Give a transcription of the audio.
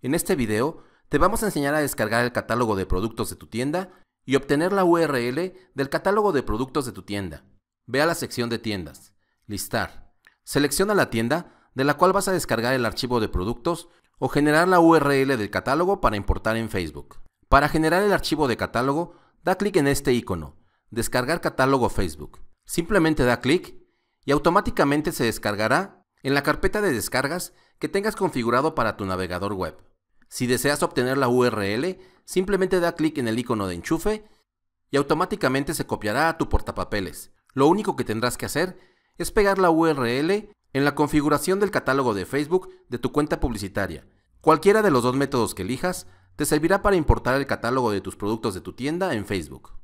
En este video te vamos a enseñar a descargar el catálogo de productos de tu tienda y obtener la URL del catálogo de productos de tu tienda. Ve a la sección de tiendas, listar. Selecciona la tienda de la cual vas a descargar el archivo de productos o generar la URL del catálogo para importar en Facebook. Para generar el archivo de catálogo, da clic en este icono, Descargar catálogo Facebook. Simplemente da clic y automáticamente se descargará en la carpeta de descargas que tengas configurado para tu navegador web. Si deseas obtener la URL, simplemente da clic en el icono de enchufe y automáticamente se copiará a tu portapapeles. Lo único que tendrás que hacer es pegar la URL en la configuración del catálogo de Facebook de tu cuenta publicitaria. Cualquiera de los dos métodos que elijas te servirá para importar el catálogo de tus productos de tu tienda en Facebook.